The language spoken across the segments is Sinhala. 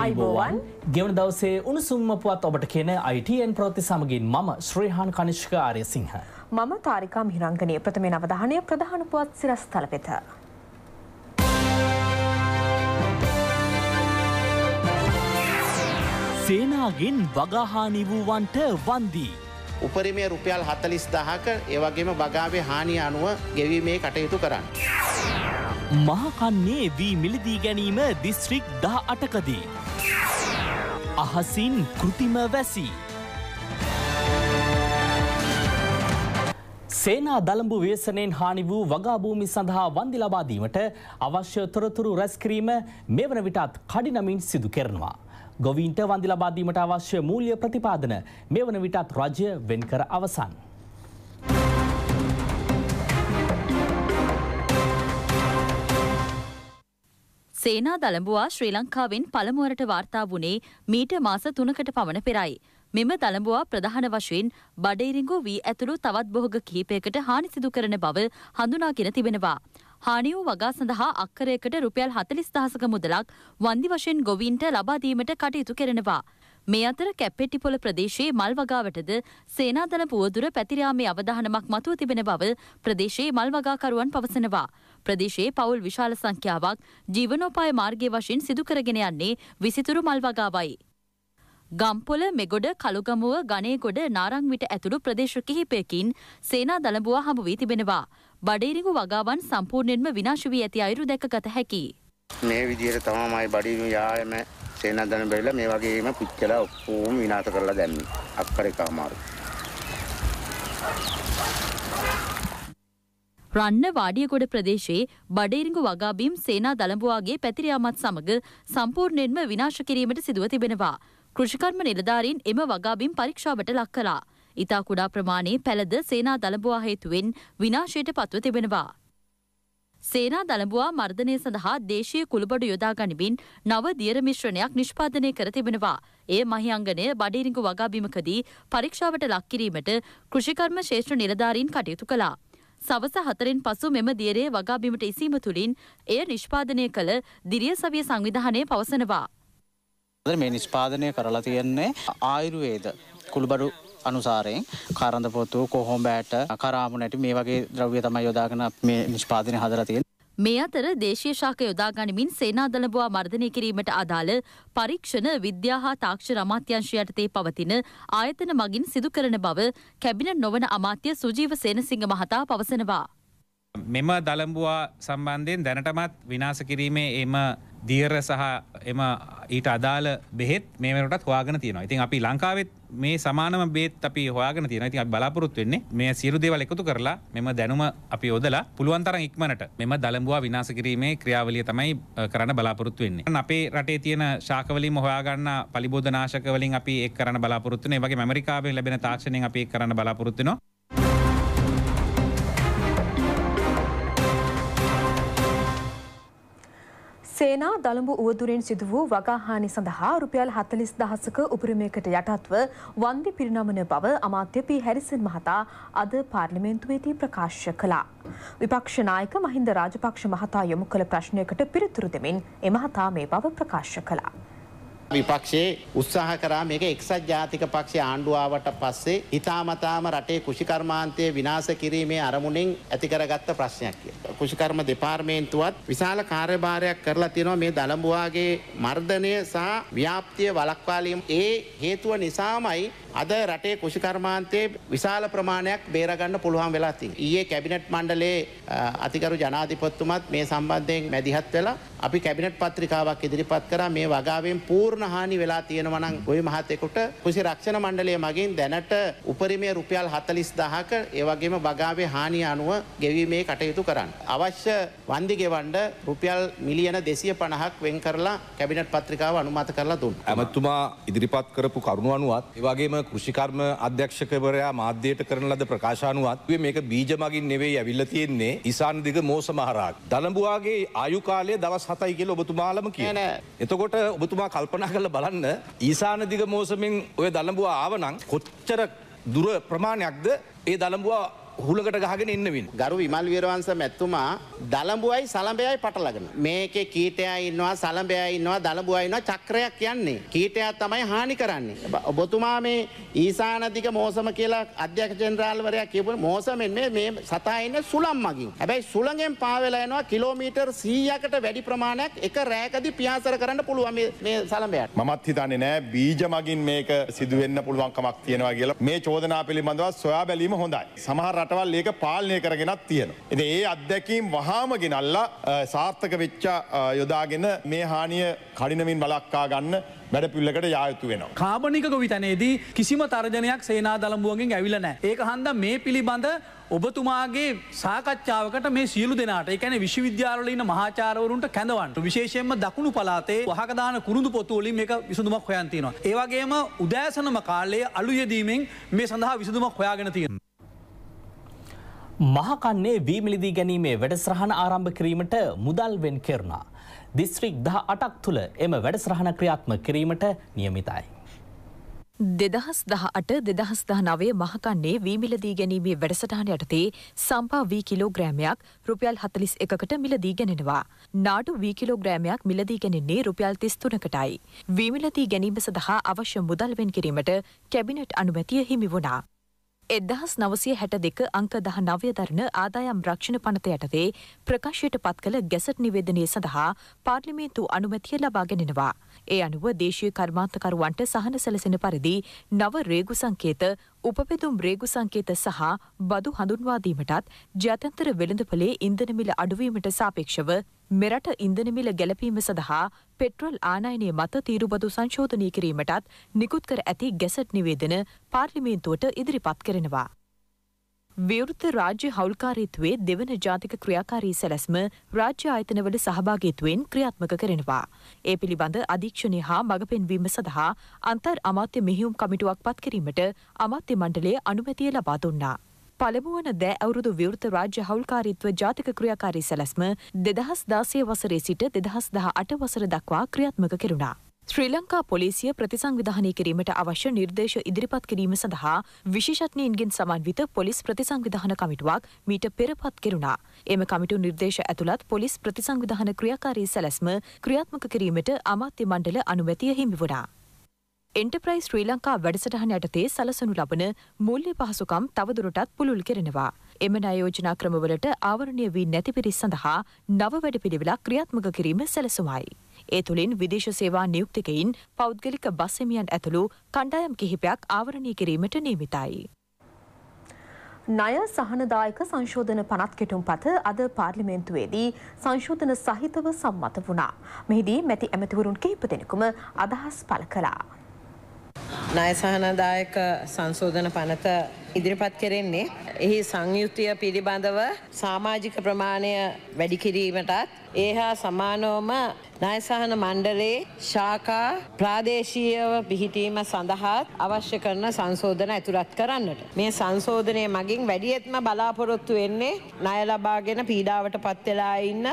අයිබෝවන් ගෙවන දවසේ උණුසුම්ම පුවත් ඔබට කියන අයිටන් ප්‍රෝති සමගින් මම ශ්‍රීහාන් කනිෂ්ක ආරය සිංහ. මම තාරිකා මිරංගනය ප්‍රථමේ නවධානය ප්‍රධාන පුවත් සිරස් තලපෙත. සේනාගෙන් වගහානි වූවන්ට වන්දී. උපරිමේ රුපියල් හතලිස් දහක ඒවගේම බගාවේ හානි අනුව ගෙවීමේ කටයුතු කරන්න. මහකන්නේ වී මිලදී ගැනීම දිස්ත්‍රික් දහ අටකදී. අහසින් කෘතිම වැසී. සේනා දළඹු වේසනයෙන් හානි වූ වගාභූමි සඳහා වන්දි ලබාදීමට අවශ්‍ය තොරතුරු රැස්කිරීම මෙවන විටත් කඩිනමින් සිදු කරනවා. ගොවීන්ට වන්දි ලබාදීමට අවශ්‍ය මූලිය ප්‍රතිපාදන මෙවන විටත් රජය වෙන්කර අවසන්. සේනා දළඹුවා ශ්‍රී ලංකාවෙන් පළමුුවරට වාර්තා වුණේ මීට මාස තුනකට පමණ පෙරයි. මෙම දළඹවා ප්‍රධාන වශයෙන් බඩේරිංගු වී ඇතුළු තවත් බොහොග කීපයකට හානිසිදු කරන බව හඳුනාගෙන තිබෙනවා. හානිියූ වගා සඳහා අක්කරයකට රුපියල් හතලිස් දහසක මුදලක් වන්දි වශයෙන් ගොවීන්ට ලබාදීමට කටයුතු කෙරෙනවා. මේ අතර කැප්පෙටිපොල ප්‍රදේශයේ මල් වගාවටද සේනාදල පුවදුර පැතිරයාමේ අවධානමක් මතුව තිබෙන බව ප්‍රදේශයේ මල් වගාකරුවන් පවසනවා. ප්‍රදේශයේ පවුල් විශාල සංඛ්‍යාවක් ජීවනෝපාය මාර්ගය වශයෙන් සිදුකරගෙන යන්නේ විසිතුරු මල් වගාවයි. ගම්පොල මෙගොඩ කළුගමුව ගනේගොඩ නාරංවිට ඇතුළු ප්‍රදේශ කිහිපයකින් සේනා දළඹුවා හමු වී තිබෙනවා. බඩේරිඟු වගාවන් සම්පූර්ණයෙන්ම විනාශ වී ඇති අයුරු දැකගත හැකි. මේ විදිහට තමයි බඩේරිඟු යායම සේනා දළඹ වෙලා මේ වගේම පුච්චලා ඔක්කොම විනාශ කරලා දැම්මේ. අක්කර එක අමාරුයි. රන්න වාඩියගොඩ ප්‍රදේශයේ බඩේරිඟු වගාබීම් සේනා දළඹුවාගේ පැතිරයාමත් සමග සම්පූර්ණයෙන්ම විනාශ කිරීමට සිදුව තිබෙනවා. කෘෂිකර්ම නිලධාරීන් එම වගාබීම් පරීක්ෂාවට ලක් කළා. ඉතා කුඩා ප්‍රමාණයේ පැළද සේනා දළඹවා හේතුවෙන් විනාශයට පත්ව තිබෙනවා. සේනා දළඹවා මර්ධනය සඳහා දේශීය කුළුබඩු යොදා ගනිමින් නව දියර මිශ්‍රණයක් නිෂ්පාදනය කර තිබෙනවා. එය මහියංගනය බඩීරිඟු වගාබිමකදී පරීක්ෂාවට ලක්කිරීමට කෘෂිකර්ම ශේෂ්‍ර නිලධාරීන් කටයුතු කළා. සවස හතරින් පසු මෙම දියරේ වගාබිමට ඉසීම තුළින් එය නිෂ්පාදනය කළ දිරිය සවිය සංවිධානය පවසනවා. මේ නිෂ්පාදනය කරලා තියෙන්නේ ආයුරුවේද කුළුබඩු අනුසාරයෙන් කරඳ පොතු කොහොම් බෑට කරාමු නැට මේ වගේ ද්‍රව්‍ය තමයි යොදාගෙන මේ නිෂ්පාදනය හදලා තියෙන මේ අතර දේශීය ශාක යොදා ගනිමින් සේනාදළබවා මර්ධනය කිරීමට අදාළ පරීක්ෂණ විද්‍යා හා තාක්ෂණ අමාත්‍යංශය යටතේ පවතින ආයතන මගින් සිදු කරන බව කැබිනට් නොවන අමාත්‍ය සුජීව සේනසිංහ මහතා පවසනවා. මෙම දළඹවා සම්බන්ධයෙන් දැනටමත් විනාස කිරීමේ එම දීර් සහ එම ඊට අදාල බෙත් මේමටත් හවාගෙන තියෙන ඉතින් අපි ලංකාවෙත් මේ සමානම බේත් අපි හවාගෙන තියෙන ති බලාපොරොත් වෙන්නේ මේ සිරුදේවල එකතු කරලා මෙම දැනුම අපි යොදලා පුළුවන්තර ඉක්මනට මෙම දළඹවා විනාස කිරීමේ ක්‍රියාවලිය තමයි කරන්න බලාපොරොත්තු වෙන්නේ අපේ රටේ තියෙන ශාකවලින් හොයාගන්න පලිබෝධනාශකවලින් අපි එක් කරන බලාපොරොත්තුනේ වගේ මරිකාවෙන් ලැබෙන තාක්ෂණය අපි කරන්න බලාපොරොත්තුනවා සේනා දළඹ වුවදුරෙන් සිදු වූ වගාහානි සඳහා රුපියල් හතලිස් දහසක උපරිමයකට යටත්ව වන්දි පිරිනමන බව අමාත්‍ය පී හැරිසන් මහතා අද පාර්ලිමේන්තුවේදී ප්‍රකාශ කළා. විපක්ෂනායක මහින්ද රාජපක්ෂ මහතා යොමු කළ ප්‍රශ්නයකට පිළිතුරු දෙමින් එමහතා මේ බව ප්‍රකාශ කළා. විපක්ෂයේ උත්සාහ කරා මේක එක්සත් ජාතික පක්ෂ ආණ්ඩුවාවට පස්සේ ඉතාමතාම රටේ කෘෂිකර්මාන්තය විනාස කිරීමේ අරමුණෙන් ඇතිකරගත්ත ප්‍රශ්නයක් කිය. කෘෂිකර්ම දෙපාර්මේන්තුවත් විශාල කාර්යභාරයක් කරලා තියෙනවා මේ දළඹුවාගේ මර්ධනය සහ ව්‍යාප්තිය වලක්වාලීම ඒ හේතුව නිසාමයි අද රටේ කෘෂිකර්මාන්තයේ විශාල ප්‍රමාණයක් බේරගන්න පුළුවන් වෙලා තියෙනවා. ඊයේ කැබිනට් මණ්ඩලයේ අතිගරු ජනාධිපතිතුමත් මේ සම්බන්ධයෙන් මැදිහත් වෙලා අපි කැබිනට් පත්‍රිකාවක් ඉදිරිපත් කරා මේ වගාවෙන් පූර්ණ හානි වෙලා තියෙනවා නම් ওই මහතෙකුට කෘෂි රක්ෂණ මණ්ඩලය මගින් දැනට උපරිමයේ රුපියල් 40000ක ඒ වගේම වගාවේ හානිය අනුව ගෙවීමේ කටයුතු කරන්න. අවශ්‍ය වන්දි ගෙවන්න රුපියල් මිලියන 250ක් වෙන් කරලා කැබිනට් පත්‍රිකාව අනුමත කරලා දුන්නා. අමතුමා ඉදිරිපත් කරපු කරුණු අනුවත් ඒ වගේම කෘෂිකර්ම අධ්‍යක්ෂකවරයා මාධ්‍යයට කරන ලද ප්‍රකාශානුවත්වේ මේක බීජ මගින් නෙවෙයි ඇවිල්ල තියෙන්නේ ඉසාන් දිග මෝසමහරක්. දළඹුවාගේ ආයුකාලය දවස් හතයි කියල ඔබතුමාලම කියන. එතකොට ඔබතුමා කල්පනා කරල බලන්න ඊසාන දිග මෝසමින් ඔය දළඹවා ආවනං කොච්චර දුර ප්‍රමාණයක්ද ඒ දළඹවා හුලකට ගහගෙන ඉන්නවින්. ගරු විමල් වීරවංශ මැතිතුමා දලඹුවයි සලඹයයි පටලගෙන. මේකේ කීටයා ඉන්නවා සලඹයා ඉන්නවා දලඹුවා ඉන්නවා චක්‍රයක් යන්නේ. කීටයා තමයි හානි කරන්නේ. ඔබතුමා මේ ඊසානදික මෝසම කියලා අධ්‍යක්ෂ ජෙනරාල්වරයා කියපු මෝසමෙන් මේ මේ සතා ඉන්නේ සුළං මගින්. හැබැයි සුළඟෙන් පාවෙලා යනවා කිලෝමීටර් 100කට වැඩි ප්‍රමාණයක් එක රෑකදී පියාසර කරන්න පුළුවන් මේ මේ සලඹයාට. මමත් හිතන්නේ නෑ බීජ මගින් මේක සිදු වෙන්න පුළුවන්කමක් තියෙනවා කියලා. මේ චෝදනා පිළිබඳව සොයා බැලීම හොඳයි. සමහර රටවල් ඒක පාලනය කරගෙනත් තියෙන. එති ඒ අත්දැකීම් වහාම ගෙනල්ලා සාර්ථක වෙච්චා යොදාගෙන මේ හානිය කඩිනමින් බලක්කා ගන්න වැඩපිල්ලකට යායුතු වෙන. කාබනික ගොවිතනයේදී කිසිම තර්ජනයක් සේනා දළඹුවගෙන් ඇවිලන. ඒක හන්ද මේ පිළිබඳ ඔබතුමාගේ සාකච්ඡාවකට මේ සියලු දෙනාට එකන විශ්වවිද්‍යාලන මහාචාරවරුන්ට කැඳවන්ට විශේෂයෙන්ම දකුණු පලාතේ වහකදාන කුරුදු පොතුවලින් එක විසඳුමක් හොයන්තිනවා. ඒවගේම උදෑසනම කාලයේ අලු යෙදීමෙන් මේ සඳහා විසඳුමක් හොයාගෙන තියෙන. මහකන්නේ වීමිලිදී ගැනීමේ වැඩසරහන ආරම්භ කිරීමට මුදල්වෙන් කෙරුණා. දිස්ත්‍රික් දහ අටක් තුළ එම වැඩසරහන ක්‍රියාත්ම කිරීමට නියමිතයි. දෙදහස් දහ අට දෙදහස් දහ නවේ මහකන්නේ වීමිලදී ගැනීමේ වැඩසටහන යටතේ සම්පා වී කිලෝග්‍රෑමයක් රුපියල් හතලිස් එකකට මිලදී ගැනෙනවා. නාඩු වී කිලෝග්‍රෑමයක් මිලදී ගැනෙන්නේ රුපියල් තිස්තුනකටයි. වීමිලදී ගැනීම සඳහා අවශ්‍ය මුදල්වෙන් කිරීමට කැබිනට් අනුමැතිය හිමි වුණා. එදහස් නවසය හැට දෙක අංක දහ නවය දරණ ආදායම් රක්ෂණ පනත යටතේ ප්‍රකාශයට පත් කළ ගැසට් නිවේදනය සඳහා පාර්ලිමේන්තු අනුමැතිය ලබා ගෙනෙනවා. ඒ අනුව දේශය කර්මාන්තකරුවන්ට සහන සැලසෙන පරිදි නව රේගු සංකේත උපපෙතුම් රේගු සංකේත සහ බදු හඳුන්වාදීමටත් ජාතන්තර වෙළඳපලේ ඉන්දනමිල අඩුවීමට සාපේක්ෂව මෙරට ඉන්දනමිල ගැලපීම සඳහා පෙට්‍රල් ආනයනය මත තීරුබදු සංශෝධනය කිරීමටත් නිකුත් කර ඇති ගැසට් නිවේදන පාර්ලිමේන්තුවට ඉදිරිපත් කරනවා. විවෘත රාජ්‍ය හවුල්කාරීත්වේ දෙවන ජාතික ක්‍රියාකාරී සැලැස්ම රාජ්‍ය ආයතනවල සහභාගීත්වයෙන් ක්‍රියාත්මක කරනවා. ඒ පිළිබඳ අධීක්ෂණය හා මඟ පෙන්වීම සඳහා අන්තර් අමාත්‍ය මෙහියුම් කමිටුවක් පත් කිරීමට අමාත්‍ය මණ්ඩලය අනුමැතිය ලබා දුන්නා. පළමුුවන දෑ අවුරුදු විවෘත රාජ්‍ය හවල්කාරීත්ව ජාතික ක්‍රියාකාරී සැලැස්ම දෙදහස් දාසය වසරේ සිට දෙදහස් දහ අට වසර දක්වා ක්‍රියාත්මක කෙරුණා. ශ්‍රී ලංකා පොලිසිය ප්‍රතිසංවිධානය කිරීමට අවශ්‍ය නිර්දේශ ඉදිරිපත් කිරීම සඳහා විශේෂඥයන්ගෙන් සමන්විත පොලිස් ප්‍රතිසංවිධාන කමිටුවක් මීට පෙරපත් කෙරුණා. එම කමිටු නිර්දේශ ඇතුළත් පොලිස් ප්‍රතිසංවිධාන ක්‍රියාකාරී සැලැස්ම ක්‍රියාත්මක කිරීමට අමාත්‍ය මණ්ඩල අනුමැතිය හිමි වුණා. එන්ටප්‍රයිස් ශ්‍රී ලංකා වැඩසටහන යටතේ සලසනු ලබන මුල්්‍ය පහසුකම් තවදුරටත් පුළුල් කෙරෙනවා. එම නයෝජනා ක්‍රමවලට ආවරණය වී නැති පිරිස් සඳහා නව වැඩපිළිවෙලක් ක්‍රියාත්මක කිරීම සැලසුමයි. ඒ තුළින් විදේශ සේවා නියුක්තිකයින් පෞද්ගලික බස්සමියන් ඇතුළු කණ්ඩායම් කිහිපයක් ආවරණය කිරීමට නීමිතයි. ණය සහනදායක සංශෝධන පනත් කෙටුම් පත අද පාර්ලිමේන්තුවේදී සංශෝධන සහිතව සම්මත වුණා. මෙහිදී මැති ඇමතිවරුන් කිහිප දෙනෙකුම අදහස් පළ කළා. ණයසහනදායක සංශෝධන පනත ඉදිරිපත් කෙරෙන්නේ. එහි සංයුතිය පිළිබඳව සාමාජික ප්‍රමාණය වැඩිකිරීමටත් ඒ හා සමානෝම නායසාහන මණ්ඩලේ ශාකා ප්‍රාදේශීයව පිහිටීම සඳහාත් අවශ්‍ය කරන සංශෝධන ඇතුළත් කරන්නට. මේ සංශෝධනය මගින් වැඩියත්ම බලාපොරොත්තු වෙන්නේ ණය ලබාගෙන පීඩාවට පත්වෙලා ඉන්න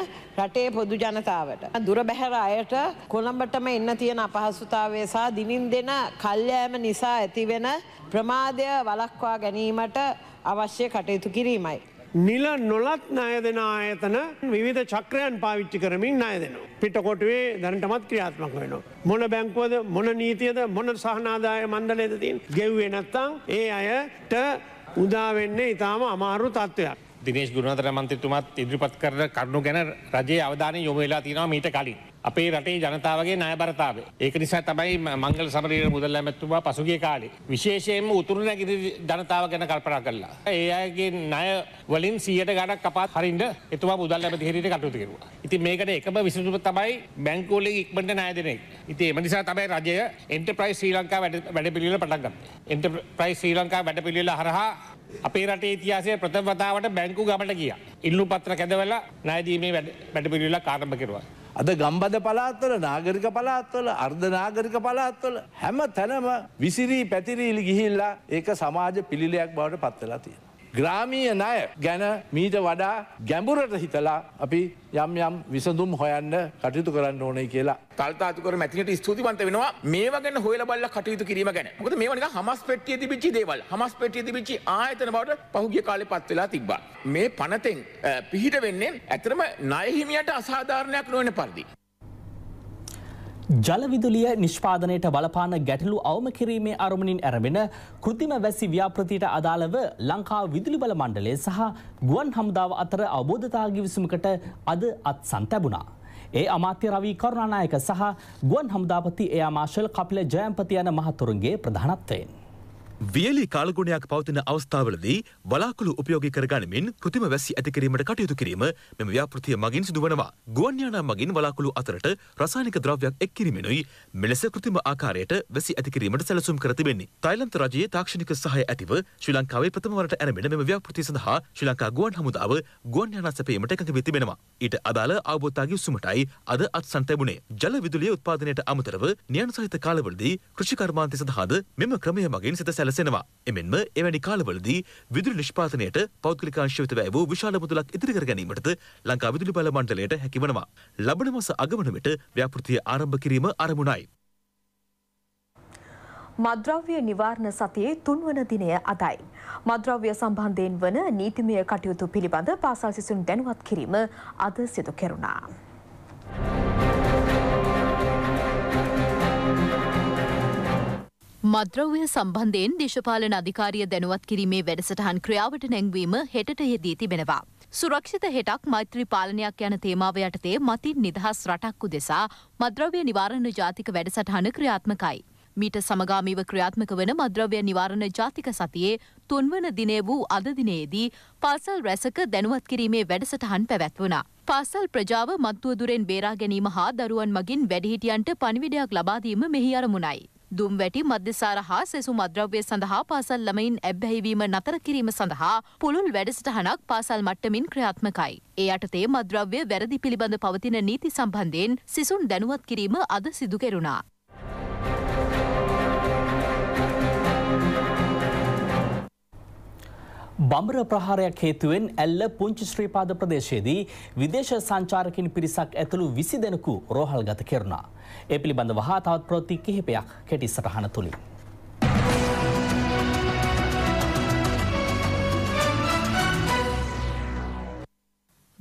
රටේ පොදු ජනතාවට. දුර බැහැර අයට කොළඹටම එන්න තියෙන අපහසුතාවය සහ දිනින් දෙන කල්යෑම නිසා ඇතිවෙන ප්‍රමාදය වලක්වා ගැනීමට අවශ්‍ය කටයුතු කිරීමයි. නිල නොලත් ණය දෙෙන ආයතන විධ චක්‍රයන් පාවිච්චි කරමින් අය දෙනවා. පිටකොටුවේ දැනටමත් ක්‍රියාත්මක වෙනවා. මොන බැංකුවද මොන නීතියද මොන සහනාදාය මන්දලේද තින් ගෙව්වේ නැත්තං ඒ අයට උදාවෙන්නේ ඉතාම අමාරු තත්ත්වයක්. දිනේශ ගුණතර මන්තිතුමත් ඉදිරිපත් කරන කරුණු ගැන රජයේ අවධානය යොම වෙලා තිනවා මීට කලින්. අපේ රටේ ජනතාවගේ නයබරතාව. ඒක නිසා තමයි මංගල සමරීර මුදල් ඇමැත්තුවා පසුගේ කාලේ. විශේෂයෙන්ම උතුරු නැගිරි ජනතාව ගැන කල්පනා කල්ලා. ඒ අයගේ නය වලින් සියට ගඩක් කපාත් හරින්ට එතුවා මුදල් ඇමති හිරිට කටුතු කෙරවා. ඉති මේකට එකම විසඳුම තමයි බැංකෝලෙ ඉක්මට නෑදනෙක්. ඉති එම නිසා තමයි රජය එන්ටප්‍රයි ශ්‍රී ලංකා වැඩ පිළිල පටන්ගන්න. එන්ට ප්‍රයි ශ්‍රී ලංකා වැඩ පිළිල හරහා අපේ රටේ ඉතිහාසය ප්‍රථම වතාවට බැංකු ගමට ගිය. ඉල්ලු පත්‍ර කැදවල නෑදීමේ වැඩ පිළිල්ල කාරම කෙරවා. අද ගම්බද පලාත්වල නාගරික පලාත්වල අර්ධනාගරික පලාත්වල හැම තැනම විසිරී පැතිරීලි ගිහිල්ලා ඒක සමාජ පිළිලයක් බවට පත්වෙලා තිය. ග්‍රාමීය ණය ගැන මීට වඩා ගැඹුරට හිතලා අපි යම් යම් විසඳුම් හොයන්න කටයුතු කරන්න ඕනේ කියලා කල්තාතුකර මැතිනට ස්තුතිවන්ත වෙනවා මේ ගැන හොල බල්ල කටයුතු කිරීම ගැන ොද මේ වනි හමස් පෙටිය තිබිච්චි දේවල් හමස් පෙටිය තිබිච්චි ආයතන බවට පහුගිය කාලෙ පත් වෙලා තිබ්බා. මේ පනතෙන් පිහිට වෙන්නේ ඇතරම නයහිමියට අසාධාරණයක් නොවන පරිදි. ජලවිදුලිය නිෂ්පාදනයට බලපාන ගැටලු අවම කිරීමේ අරමුණින් ඇරඹෙන කෘතිම වැසි ව්‍යාපෘතියට අදාළව ලංකා විදුලි බල මණ්ඩලය සහ ගුවන් හමුදාව අතර අවබෝධතා ගිවිසුමකට අද අත්සන් තැබුණා. ඒ අමාත්‍ය රවී කරුණානායක සහ ගුවන් හමුදාපති එයා මාශල් කපිල ජයම්පති යන මහතුරුන්ගේ ප්‍රධානත්වයෙන්. වියලි කාලගුණයක් පවතින අවස්ථාවලදී බලාකුළු උපයෝගී කරගනිමින් කෘතිම වැසි ඇති කිරීමට කටයුතු කිරීම මෙම ව්‍යාපෘතිය මගින් සිදුවනවා. ගුවන්යානා මගින් බලාකුළු අතරට රසායනික ද්‍රව්‍යයක් එක් කිරීමෙනුයි මෙලෙස කෘතිම ආකාරයට වැසි ඇති කිරීමට සැලසුම් කර තිබෙන්නේ. තායිලන්ත රජයේ තාක්ෂණික සහාය ඇතිව ශ්‍රී ලංකාවේ ප්‍රථම වරට ඇරඹෙන මෙම ව්‍යාපෘතිය සඳහා ශ්‍රී ලංකා ගුවන් හමුදාව ගුවන්යානා සැපයීමට එකඟ වී තිබෙනවා. ඊට අදාළ අවබෝධාගි උසුමටයි අද අත්සන් ලැබුණේ. ජල විදුලිය උත්පාදනයට අමතරව නියන් සහිත කාලවලදී කෘෂිකර්මාන්තය සඳහාද මෙම ක්‍රමය මගින් සිත සැල සැලසෙනවා. එමෙන්ම එවැනි කාලවලදී විදුලි නිෂ්පාදනයට පෞද්ගලික අංශ වෙත වැය වූ විශාල මුදලක් ඉතිරි කර ගැනීමටද ලංකා විදුලි බල මණ්ඩලයට හැකි වනවා. ලබන මාස අගවන විට ව්‍යාපෘතිය ආරම්භ කිරීම අරමුණයි. මද්‍රව්‍ය නිවාරණ සතියේ තුන්වන දිනය අදයි. මද්‍රව්‍ය සම්බන්ධයෙන් වන නීතිමය කටයුතු පිළිබඳ පාසල් සිසුන් දැනුවත් කිරීම අද සිදු කෙරුණා. මද්‍රව්‍ය සම්බන්ධයෙන් දේශපාලන අධිකාරිය දැනුවත් කිරීමේ වැඩසටහන් ක්‍රියාවට නැංවීම හෙටට යෙදී තිබෙනවා. සුරක්ෂිත හෙටක් මෛත්‍රී පාලනයක් යන තේමාව යටතේ මතින් නිදහස් රටක්කු දෙසා මද්‍රව්‍ය නිවාරණ ජාතික වැඩසටහන ක්‍රියාත්මකයි. මීට සමගාමීව ක්‍රියාත්මක වන මද්‍රව්‍ය නිවාරණ ජාතික සතියේ තුන්වන දිනේ වූ අද දිනේදී පාසල් රැසක දැනුවත් කිරීමේ වැඩසටහන් පැවැත්වනා. පාසල් ප්‍රජාව මත්තුවදුරෙන් බේරා ගැනීම හා දරුවන් මගින් වැඩිහිටියන්ට පනිවිඩයක් ලබාදීම මෙහි අරමුණයි. දුම්වැටි මධ්‍යසාර හා සෙසු මද්‍රව්‍ය සඳහා පාසල් ළමයින් ඇබ්බැහිවීම නතර කිරීම සඳහා පුළුල් වැඩසටහනක් පාසල් මට්ටමින් ක්‍රියාත්මකයි. ඒ අටතේ මද්‍රව්‍ය වැරදි පිළිබඳ පවතින නීති සම්බන්ධයෙන් සිසුන් දැනුවත් කිරීම අද සිදු කෙරුණා. බම්ර ප්‍රහාරයක් හේතුවෙන් ඇල්ල පුංචි ශ්‍රීපාද ප්‍රදේශයේදී විදේශ සංචාරකින් පිරිසක් ඇතුළු විසි දෙනෙකු රෝහල් ගත කෙරුණා. ඒ පිළිබඳ වහා තවත් ප්‍රොති කිහිපයක් කෙටි සටහන තුළින්.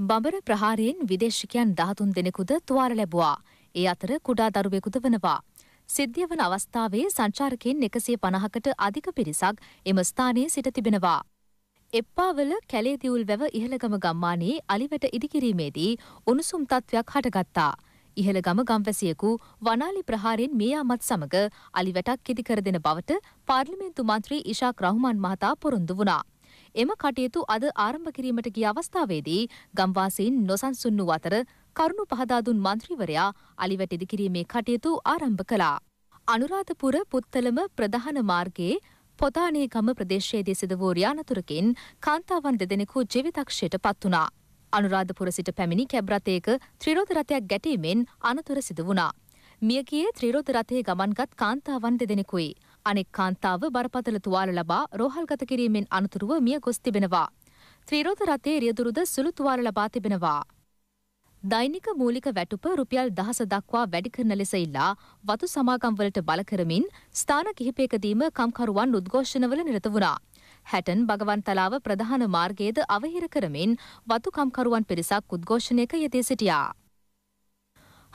බඹර ප්‍රහාරයෙන් විදේශිකයන් දහතුන් දෙනෙකුද තුවාර ලැබවා. ඒ අතර කුඩා දරුවෙකුද වනවා. සිද්ධිය වන අවස්ථාවේ සංචාරකයෙන් එකසේ පණහකට අධික පිරිසක් එම ස්ථානයේ සිට තිබෙනවා. එප්පාවල කැලේ දියුල් වැව ඉහළගම ගම්මානයේ අලිවැට ඉදිකිරීමේදී උණුසුම් තත්ත්වයක් හටගත්තා. ඉහළගම ගම්වැසියෙකු වනාලි ප්‍රහාරයෙන් මියයාමත් සමග අලිවැටක් ඉදිකර දෙන බවට පාර්ලිමේන්තු මන්ත්‍රී ඉශාක් රහුමන් මහතා පොරොන්දු වුණා. එම කටයුතු අද ආරම්භ කිරීමට ගිය අවස්ථාවේදී ගම්වාසීන් නොසන්සුන් වූ අතර කරුණු පහදාදුන් මන්ත්‍රීවරයා අලිවැට ඉදිකිරීමේ කටයුතු ආරම්භ කළා. අනුරාධපුර පුත්තලම ප්‍රධාන මාර්ගයේ පොදානේගම ප්‍රදේශයේදී සිද වූ රියානතුරකින් කාන්තාවන් දෙදෙනෙකු ජීවිතක්ෂයට පත් වුණා. අනුරාධපුර සිට පැමිණි කැබ්රතයක ත්‍රිරෝධ රථයක් ගැටීමෙන් අනතුර සිදු වුණා. මියගියේ ත්‍රිරෝධ රථයේ ගමන්ගත් කාන්තාවන් දෙදෙනෙකුයි. අනෙක් කාන්තාව බරපතල තුවාල ලබා රෝහල්ගත කිරීමෙන් අනතුරුව මිය ගොස් තිබෙනවා. ත්‍රීරෝධ රථයේ රියදුරුද සුළු තුවාල ලබා තිබෙනවා. දෛනික මූලික වැටුප රුපියල් දහස දක්වා වැඩි කරන ලෙස ඉල්ලා වතු සමාගම්වලට බල කරමින් ස්ථාන කිහිපයකදීම කම්කරුවන් උද්ඝෝෂණවල නිරත වුණා. හැටන් භගවන් තලාව ප්‍රධාන මාර්ගයේද අවහිර කරමින් වතු කම්කරුවන් පිරිසක් උද්ඝෝෂණයක යෙදී සිටියා.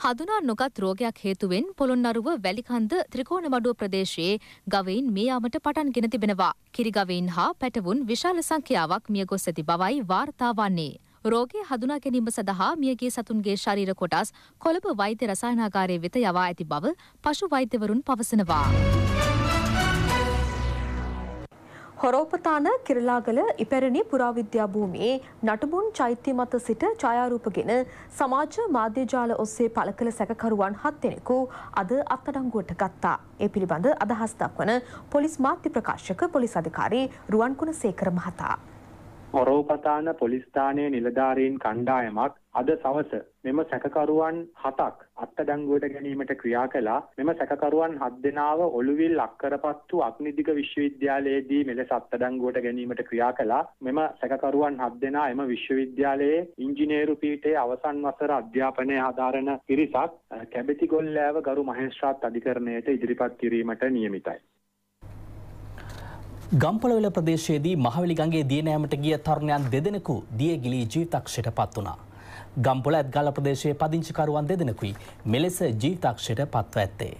හඳුනා නොගත් රෝගයක් හේතුවෙන් පොළොන්නරුව වැලිකන්ද ත්‍රිකෝණමඩුව ප්‍රදේශයේ ගවයින් මේ යාමට පටන්ගෙන තිබෙනවා. කිරිගවයින් හා පැටවුන් විශාල සංඛ්‍යාවක් මිය ගොස් ඇති බවයි වාර්තා වන්නේ. රෝගය හඳුනා ගැනීම සඳහා මියගේ සතුන්ගේ ශරීර කොටස් කොළඹ වෛද්‍ය රසායනාගාරය වෙත යවා ඇති බව පශු වෛද්‍යවරුන් පවසනවා. හොරෝපතාන කිරලාගල ඉපැරණි පුරාවිද්‍යා භූමියේ නටබුන් චෛත්‍ය මත සිට ඡායාරූපගෙන සමාජ මාධ්‍ය ජාල ඔස්සේ පළ කළ සැකකරුවන් හත් දෙනෙකු අද අත්අඩංගුවට ගත්තා. ඒ පිළිබඳ අදහස් දක්වන පොලිස් මාධ්‍ය ප්‍රකාශක පොලිස් අධිකාරී රුවන්කුණසේකර මහතා මොරෝපතාන පොලිස් ස්ථානයේ නිලධාරීන් කණ්ඩායමක් අද සවස මෙම සැකකරුවන් හතක් අත්අඩංගුවට ගැනීමට ක්‍රියා කළා. මෙම සැකකරුවන් හත් දෙනාව ඔළුවිල් අක්කරපත්තු අග්නිදිග විශ්වවිද්‍යාලයේදී මෙලෙස අත්අඩංගුවට ගැනීමට ක්‍රියා කළා. මෙම සැකකරුවන් හත් දෙනා එම විශ්වවිද්‍යාලයේ ඉංජිනේරු පීඨයේ අවසන් වසර අධ්‍යාපනය ආධාරණ පිරිසක් කැබිතිගොල්ලෑව ගරු මහේස්ත්‍රාත් අධිකරණයට ඉදිරිපත් කිරීමට නියමිතයි. ගම්පලවෙල ප්‍රදේශයේදී මහවැලිගගේ දියනෑමට ගිය තරුණයන් දෙදෙනෙකු දියගිලි ජීවිතක්ෂයට පත් වනා. ගම්පොල ඇත්ගල ප්‍රදේශයේ පදිංචිකරුවන් දෙදෙනකුයි මෙලෙස ජීවිතක්ෂයට පත්ව ඇත්තේ.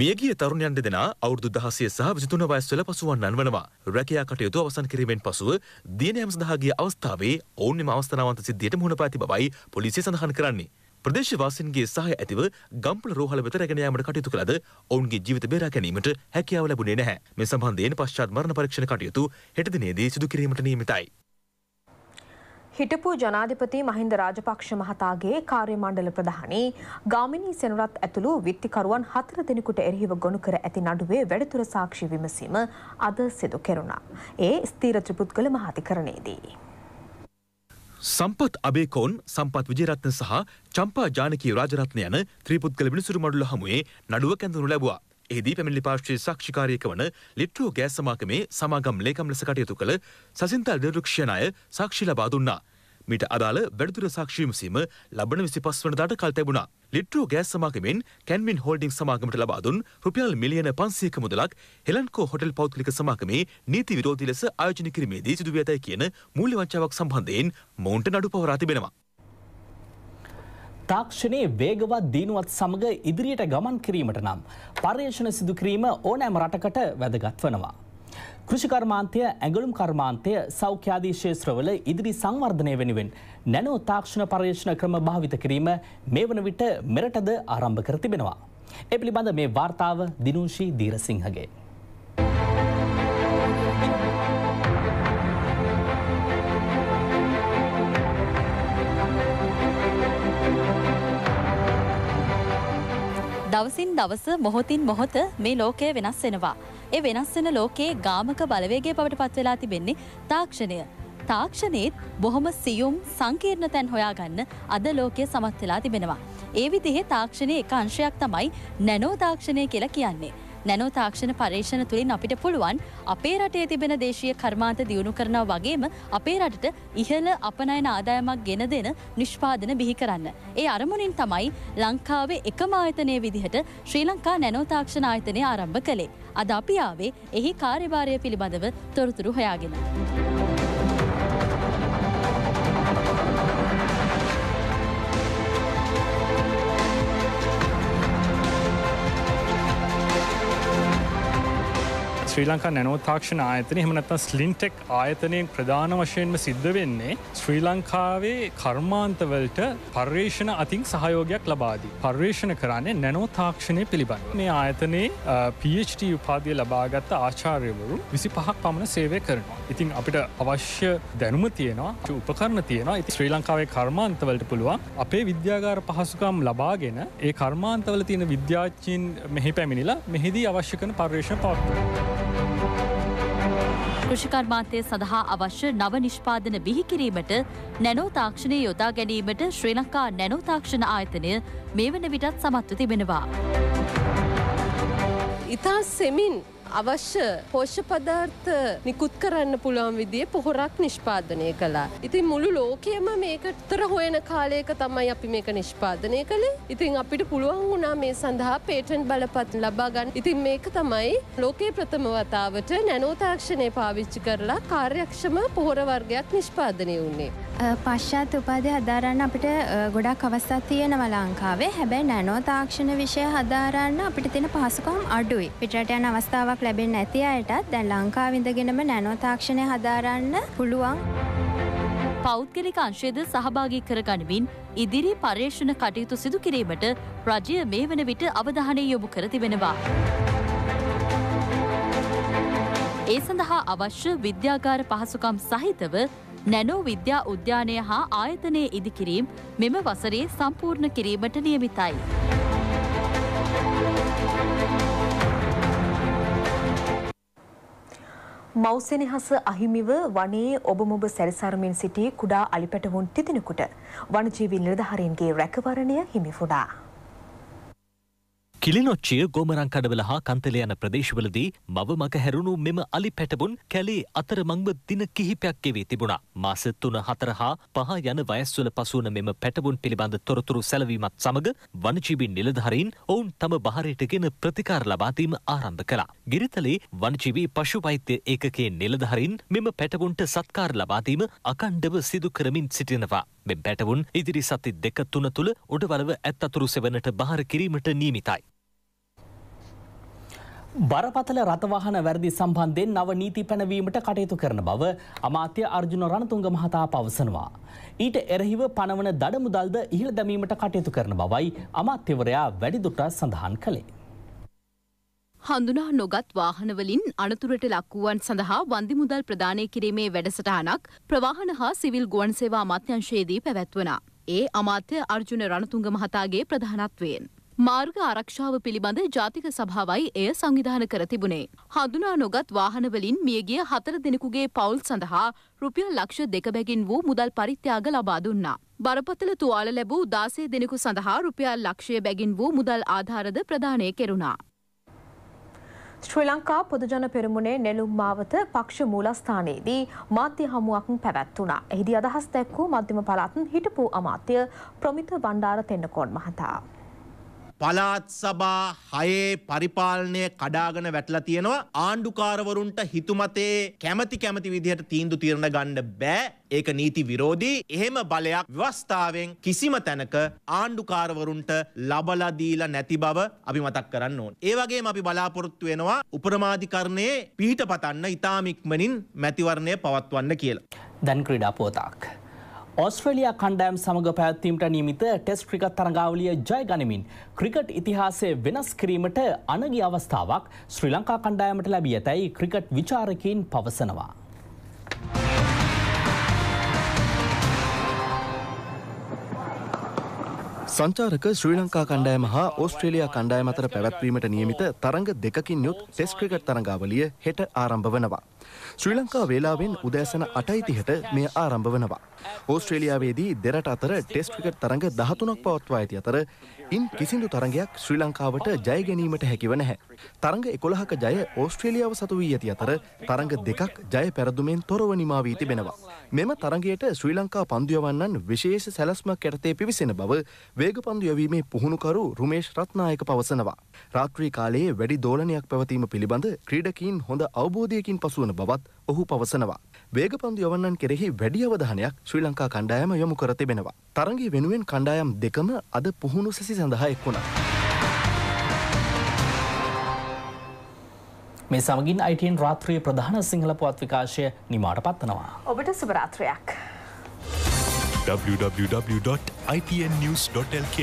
මියගිය තරුණයන් දෙදෙන අවුරදු දහසය සහ විසිතුන වයස්වල පසුවන්නන් වනවා රැකයා කටයුතු අවසන් කිරීමෙන් පසුව දියනෑම් සඳහාගේ අවස්ථාවේ ඔවුන්ම අවස්ථාවන්ත සිද්ධියට මුහුණ පාති බවයි පොලිසිය සඳහන් කරන්නේ. ප්‍රදේශවාසින්ගේ සහය ඇතිව ගම්පල රෝහල වෙත රැගෙන යාමට කටයුතු කළද ඔවුන්ගේ ජීවිත බේරා ගැනීමට හැකියාව ලැබුණේ නැහැ. මේ සම්බන්ධයෙන් පශ්චාත් මරණ පරීක්ෂණ කටයුතු හෙට දිනේදී සිදු කිරීමට නියමිතයි. හිටපු ජනාධිපති මහින්ද රාජපක්ෂ මහතාගේ කාර්ය මණ්ඩල ප්‍රධානී ගාමිණී සෙනරත් ඇතුළු විත්තිකරුවන් හතර දෙනෙකුට එරහිව ගොනු කර ඇති නඩුවේ වැඩිදුර සාක්ෂි විමසීම අද සිදු කෙරුණා. ඒ ස්ථීර ත්‍රිපුද්ගල මහාධිකරණයේදී. සම්පත් අබේකෝන් සම්පත් විජේරත්න සහ චම්පා ජානකී රාජරත්න යන ත්‍රිපුද්ගල විනිසුරු මඩුල හමුවේ නඩුව කැඳවනු ලැබුවා. එහිදී පැමිණිලි පාර්ශ්වයේ සාක්ෂිකාරියක වන ලිට්‍රෝ ගෑස් සමාගමේ සමාගම් ලේකම් ලෙස කටයුතු කළ සසින්තල් නිරුක්ෂණ අය සාක්ෂි ලබා දුන්නා. මීට අදාළ වැඩදුර සාක්ෂි විමසීම ලබන 25 වනදාට කල් තිබුණා. ලිට්‍රෝ ගෑස් සමාගමෙන් කැන්වින් හෝල්ඩින් සමාගමට ලබා දුන් රුපියල් මිලියන 500ක මුදලක් හෙලන්කෝ හොටෙල් පෞද්ගලික සමාගමේ නීති විරෝධී ලෙස ආයෝජනය කිරීමේදී සිදු වී ඇතයි කියන මූල්‍ය වංචාවක් සම්බන්ධයෙන් මොවුන්ට නඩු පවරා තිබෙනවා. තාක්ෂණයේ වේගවත් දියුණුවත් සමග ඉදිරියට ගමන් කිරීමට නම් පර්යේෂණ සිදු කිරීම ඕනෑම රටකට වැදගත් වෙනවා. කෘෂිකර්මාන්තය ඇඟලුම් කර්මාන්තය සෞඛ්‍යාදී ශේත්‍රවල ඉදිරි සංවර්ධනය වෙනුවෙන් නැනෝ තාක්ෂණ පර්යේෂණ ක්‍රම භාවිත කිරීම මේ වන විට මෙරටද ආරම්භ කර තිබෙනවා. එ පිළිබඳ මේ වාර්තාව දිනුෂී දීරසිංහගේ. දවසින් දවස මොහොතින් මොහොත මේ ලෝකය වෙනස් වෙනවා. ඒ වෙනස් වෙන ලෝකයේ ගාමක බලවේගේ පවට පත්වෙලා තිබෙන්නේ තාක්ෂණය. තාක්ෂණයේත් බොහොම සියුම් සංකීර්ණ තැන් හොයාගන්න අද ලෝකය සමත් වෙලා තිබෙනවා. ඒ විදිහේ තාක්ෂණයේ එක අංශයක් තමයි නැනෝ තාක්ෂණය කියලා කියන්නේ. නැනෝ තාක්ෂණ පර්ේෂණ තුළින් අපිට පුළුවන් අපේ රටේ තිබෙන දේශය කර්මාන්ත දියුණු කරනා වගේම අපේ රටට ඉහළ අපනයන ආදායමක් ගෙන දෙන නිෂ්පාදන බිහි කරන්න. ඒ අරමුණින් තමයි ලංකාවේ එකම ආයතනය විදිහට ශ්‍රී ලංකා නැනෝතාක්ෂණ ආයතනය ආරම්භ කළේ. අද අපියාවේ එහි කාර්යභාරය පිළිබඳව තොරතුරු හොයාගෙන. ශ්‍රී ලංකා නැනෝ තාක්ෂණ ආයතනය එහම නැත්නම් ස්ලින්ටෙක් ආයතනයෙන් ප්‍රධාන වශයෙන්ම සිද්ධ වෙන්නේ ශ්‍රී ලංකාවේ කර්මාන්තවලට පර්යේෂණ අතින් සහයෝගයක් ලබාදී. පර්යේෂණ කරන්නේ නැනෝ තාක්ෂණය පිළිබඳ. මේ ආයතනයේ PhD උපාදිය ලබාගත්ත ආචාර්යවරු විසි පහක් පමණ සේවය කරනවා. ඉතින් අපිට අවශ්‍ය දැනුම තියෙනවා උපකරණ තියෙනවා ඉති ශ්‍රී ලංකාවේ කර්මාන්තවලට පුළුවන් අපේ විද්‍යාගාර පහසුකම් ලබාගෙන ඒ කර්මාන්තවල තියෙන විද්‍යාචීන් මෙහි පැමිණිලා මෙහිදී අවශ්‍ය කන පර්යේෂණ පවත්වනවා. කෘෂිකර්මාන්තය සඳහා අවශ්‍ය නව නිෂ්පාදන බිහිකිරීමට නැනෝ තාක්ෂණය යොදා ගැනීමට ශ්‍රී ලංකා නැනෝ තාක්ෂණ ආයතනය මේ වන විටත් සමත්ව තිබෙනවා. ඉතා සෙමින් අවශ්‍ය පෝෂ්‍ය පදාර්ථ නිකුත් කරන්න පුළුවන් විදිේ පොහොරක් නිෂ්පාදනය කලා. ඉතින් මුළු ලෝකයම මේකතර හොයන කාලයක තමයි අපි මේක නිෂ්පාදනය කළේ ඉතින් අපිට පුළුවන් වුණා මේ සඳහා පේටන් බලපත් ලබා ගන්න ඉතින් මේක තමයි ලෝකයේ ප්‍රථම වතාවට නැනෝතාක්ෂණය පාවිච්චි කරලා කාර්යක්ෂම පොහොර වර්ගයක් නිෂ්පාදනය වන්නේ. පශ්චාත් උපාදය හදාරන්න අපිට ගොඩක් අවස්ථා තියෙනවා ලංකාවේ හැබැයි නැනෝ තාක්ෂණ විෂය හදාරන්න අපිට තියෙන පහසුකම් අඩුයි. පිටරට යන අවස්ථාවක් ලැබෙන්න ඇති අයටත් දැන් ලංකාවිඳගෙනම නැනෝ තාක්ෂණය හදාරන්න පුළුවන්. පෞද්ගලික අංශයද සහභාගී කරගනිමින් ඉදිරි පර්යේෂණ කටයුතු සිදු කිරීමට රජය මේ වන විට අවධානය යොමු කර තිබෙනවා. ඒ සඳහා අවශ්‍ය විද්‍යාගාර පහසුකම් සහිතව නැනෝ විද්‍යා උද්‍යානය හා ආයතනය ඉදිකිරීම් මෙම වසරේ සම්පූර්ණ කිරීමට නියමිතයි. මෞසෙනහස අහිමිව වනයේ ඔබමොබ සැරිසරමින් සිටි කුඩා අලිපැටවුන් තිදෙනෙකුට වනජීවී නිලධාරීන්ගේ රැකවරණය හිමි වුණා. කිලිනොච්චිය ගෝමරං කඩවල හා කන්තල යන ප්‍රදේශවලදී මව මග හැරුණු මෙම අලි පැටබුන් කැලේ අතරමංව දින කිහිපයක් ගෙවී තිබුණා. මාස තුන හතර හා පහ යන වයස්වල පසුවන මෙම පැටබුන් පිළිබඳ තොරතුරු සැලවීමත් සමග වනජීවි නිලධහරින් ඔවුන් තම බහරයටගෙන ප්‍රතිකාර ලබාදීම ආරම්භ කළා. ගිරිතලේ වනජීවී පශු වෛත්‍ය ඒකගේ නිලධහරින් මෙම පැටබුන්ට සත්කාර ලබාදීම අකණ්ඩව සිදු කරමින් සිටිනවා. මෙ බැටවුන් ඉදිරි සති දෙක තුන තුළ උඩවලව ඇත්තතුරු සෙවනට බාර කිරීමට නීමිතයි. බරපතල රථවාහන වැරදි සම්බන්ධයෙන් නව නීති පැනවීමට කටයුතු කරන බව අමාත්‍ය අර්ජුන රණතුංග මහතා පවසනවා. ඊට එරහිව පනවන දඩමුදල්ද ඉහළ දැමීමට කටයුතු කරන බවයි අමාත්‍යවරයා වැඩිදුරටත් සඳහන් කළේ. හඳුනා නොගත් වාහනවලින් අනතුරට ලක්වුවන් සඳහා වන්දි මුදල් ප්‍රදානය කිරීමේ වැඩසටහනක් ප්‍රවාහන හා සිවිල් ගුවන් සේවා අමාත්‍යංශයේදී පැවැත්වන. ඒ අමාත්‍ය අර්ජුන රණතුංග මහතාගේ ප්‍රධානත්වයෙන්. මාර්ග ආරක්ෂාව පිළිබඳ ජාතික සභාවයි එය සංවිධාන කර තිබුණේ. හඳුනා නොගත් වාහනවලින් මියගිය හතර දෙනෙකුගේ පවුල් සඳහා රුපියල් ලක්ෂ දෙක බැගින් වූ මුදල් පරිත්‍යාග ලබා දුන්නා. බරපතල තුවාල ලැබූ දාසේ දෙනෙකු සඳහා රුපියල් ලක්ෂය බැගින් වූ මුදල් ආධාරද ප්‍රදානය කෙරුණා. ශ්‍රී ලංකා පොදුජන පෙරමුණේ නෙළුම් මාවත පක්ෂ මූලස්ථානයේදී මාධ්‍ය හමුවක් පැවැත්වුණා. එහිදී අදහස් දැක්වූ මධ්‍යම පළාත් හිටපු අමාත්‍ය ප්‍රමිත බණ්ඩාර තෙන්නකෝන් මහතා. පලාත් සභා හයේ පරිපාලනය කඩාගෙන වැටලා තියෙනවා ආණ්ඩුකාරවරුන්ට හිතුමතේ කැමති කැමති විදිහට තීන්දු තීරණ ගන්න බෑ ඒක නීති විරෝධී එහෙම බලයක් ව්‍යවස්ථාවෙන් කිසිම තැනක ආණ්ඩුකාරවරුන්ට ලබලා දීලා නැති බව අපි මතක් කරන්න ඕන. ඒ වගේම අපි බලාපොරොත්තු වෙනවා උපරමාධිකරණයේ පිහිට පතන්න ඊටාමික්මනින් මැතිවරණය පවත්වන්න කියලා. දැන් ක්‍රීඩා පුවතක්. ඔස්ට්‍රලයා කණ්ඩෑම් සමඟ පැත්වීමට නීමිත ටෙස් ක්‍රිකට් තරගාවලිය ජයගනිමින් ක්‍රිකට් ඉතිහාසය වෙනස් කිරීමට අනගි අවස්ථාවක් ශ්‍රී ලංකා කණ්ඩායමට ලැබිය ඇතැයි ක්‍රිකට් විචාරකීන් පවසනවා. සංචාරක ශ්‍රී ලංකා කණ්ඩායම හා ඕස්ට්‍රේලයා කණ්ඩායම අතර පැවැත්වීමට නියමිත තරඟ දෙකකින් යුත් ටෙස් ක්‍රිකට් තරඟාවලිය හෙට ආරම්භ වනවා. ශ්‍රී ලංකා වේලාවෙන් උදෑසන 8:30ට මෙය ආරම්භ වනවා. ඕස්ට්‍රේලියාවේදී දෙරට අතර ටෙස්ට් ක්‍රිකට් තරඟ 13ක් පවත්වා ඇති අතර ඉන් කිසිදු තරගයක් ශ්‍රී ලංකාවට ජය ගැනීමට හැකිව නැහැ. තරග එකොළහක ජය ඕස්ට්‍රේලියාව සතු වී ඇති අතර තරග දෙකක් ජය පැරදුමෙන් තොරව නිමා වී තිබෙනවා. මෙම තරගයට ශ්‍රී ලංකා පන්දුයවන්නන් විශේෂ සැලස්මක් ඇරතේ පිවිසෙන බව වේග පන්දුයවීමේ පුහුණුකරු රුමේෂ් රත්නායක පවසනවා. රාත්‍රී කාලයේ වැඩි දෝලනයක් පැවතීම පිළිබඳ ක්‍රීඩකීන් හොඳ අවබෝධයකින් පසුවන බවත් ඔහු පවසනවා. වේගපන්දු යවන්නන් කෙරෙහි වැඩි අවධානයක් ශ්‍රී ලංකා කණ්ඩායම යොමු කර තිබෙනවා. තරගේ වෙනුවෙන් කණ්ඩායම් දෙකම අද පුහුණු සැසි සඳහා එක් වුණා. මේ සමගින් අයිටන් රාත්‍රයේ ප්‍රධාන සිංහල පුවත් විකාශය නිමාට පත්වනවා. ඔබට සුභරාත්‍රයක්. www.itnnews.lk